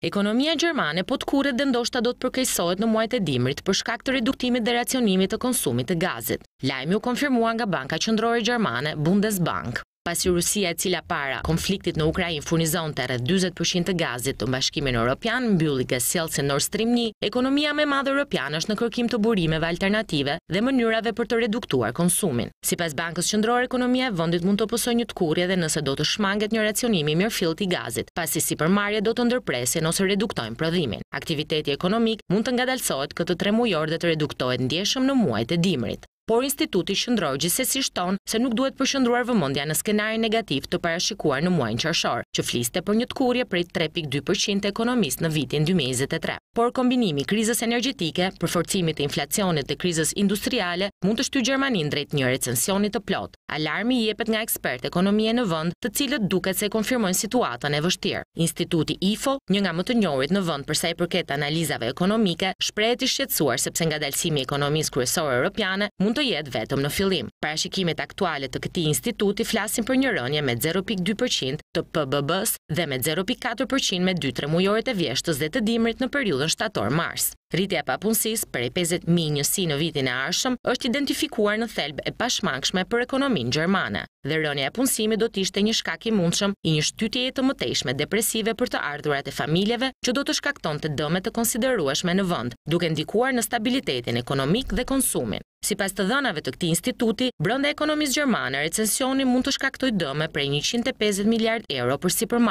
Ekonomia Gjermane po të kuret dhe ndoshta do të përkejsojt në muajt e dimrit për shkakt të reduktimit dhe racionimit të konsumit të gazit. Lajmi u konfirmua nga Banka Qëndrore Gjermane, Bundesbank pasi Rusia e cila para konfliktit në Ukrajin furnizon të rrëth 20% të gazit të mbashkimin Europian, e gësjel se Nord Stream 1, ekonomia me madhe Europian është në kërkim të burimeve alternative dhe mënyrave për të reduktuar konsumin. Si pas Bankës Qëndrore Ekonomia, vëndit mund të pësoj një të kurje dhe nëse do të shmanget një racionimi mirë fil të gazit, pasi si marje do të ndërpresin ose reduktojnë prodhimin. Aktiviteti ekonomik mund të nga dalsojt këtë tre mujor dhe të reduktojt ndjeshëm në muajt e dimrit por instituti shëndrojë gjithsesi shtonë se nuk duhet përshëndruar vëmondja në skenari negativ të parashikuar në muajnë qërshorë, që fliste për një të kurje prej 3.2% të ekonomis në vitin 2023. Por kombinimi krizës energetike, përforcimit e inflacionit dhe krizës industriale, mund të shty Gjermanin drejt një recensionit të plot. Alarmi jepet nga ekspert ekonomie në vënd, të cilët duket se konfirmojnë situatën e vështirë. Instituti IFO, një nga më të njohit në vënd përsa i përket analizave ekonomike, shprejt i shqetsuar sepse nga dalsimi ekonomisë kryesore europiane mund do jetë vetëm në fillim. Parashikimet aktuale të këtij instituti flasin për një rënje me 0.2% të PBB-s dhe me 0.4% me 2-3 mujore e vjeshtës dhe të dimrit në periudhën shtator-mars. Rritja pa punësis për e 50.000 njësi në vitin e arshëm është identifikuar në thelbë e pashmangshme për ekonomin Gjermane. Dhe rënja e punësimi do t'ishte një shkak i mundshëm i një shtytje e të mëtejshme depresive për të ardhurat e familjeve që do të shkakton të dëme të konsiderueshme në vënd, duke ndikuar në stabilitetin ekonomik dhe konsumin. Si pas të dhënave të këti instituti, brënda ekonomisë Gjermane, recensioni mund të shkaktoj dëme për 150 miljard euro për si për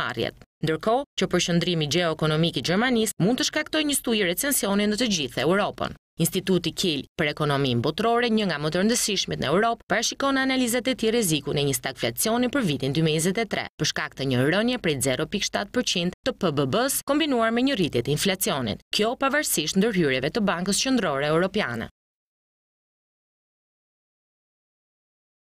ndërko që përshëndrimi geoekonomik i Gjermanis mund të shkaktoj një stuji recensionin recensioni në të gjithë Europën. Instituti Kiel për ekonomin botërore, një nga më të rëndësishmit në Europë, parashikon analizat e tij reziku në një stagflacioni për vitin 2023, për shkak të një rënje prej 0.7% të PBB-s kombinuar me një rritje të inflacionit. Kjo pavarësisht ndërhyrjeve të Bankës Qendrore Europiane.